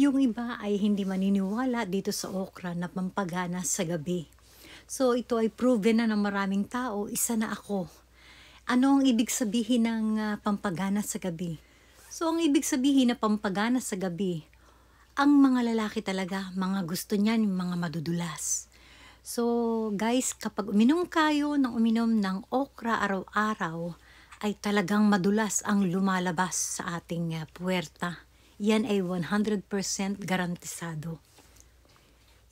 Yung iba ay hindi maniniwala dito sa okra na pampagana sa gabi. So ito ay proven na ng maraming tao, isa na ako. Ano ang ibig sabihin ng uh, ah, pampagana sa gabi? So ang ibig sabihin na pampagana sa gabi, ang mga lalaki talaga, mga gusto niyan, mga madudulas. So guys, kapag uminom kayo ng uminom ng okra araw-araw, ay talagang madulas ang lumalabas sa ating uh, puwerta yan ay 100% garantisado.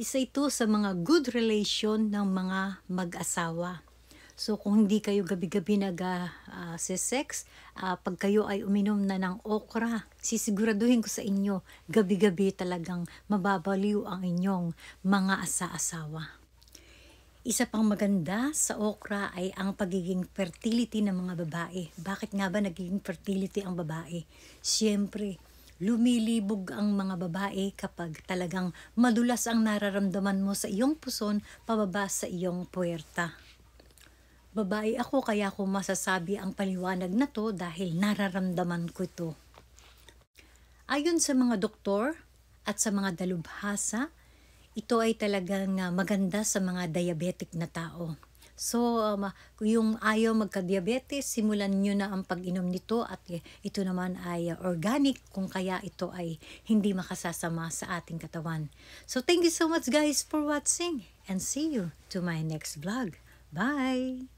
Isa ito sa mga good relation ng mga mag-asawa. So kung hindi kayo gabi-gabi nag-sesex, uh, uh, pag kayo ay uminom na ng okra, sisiguraduhin ko sa inyo, gabi-gabi talagang mababaliw ang inyong mga asa-asawa. Isa pang maganda sa okra ay ang pagiging fertility ng mga babae. Bakit nga ba nagiging fertility ang babae? Siyempre, Lumilibog ang mga babae kapag talagang madulas ang nararamdaman mo sa iyong puson pababa sa iyong puwerta. Babae ako kaya ko masasabi ang paliwanag na to dahil nararamdaman ko ito. Ayon sa mga doktor at sa mga dalubhasa, ito ay talagang ah, maganda sa mga diabetic na tao So, um, yung ayaw magka-diabetes, simulan nyo na ang pag-inom nito at ito naman ay organic kung kaya ito ay hindi makasasama sa ating katawan. So, thank you so much guys for watching and see you to my next vlog. Bye!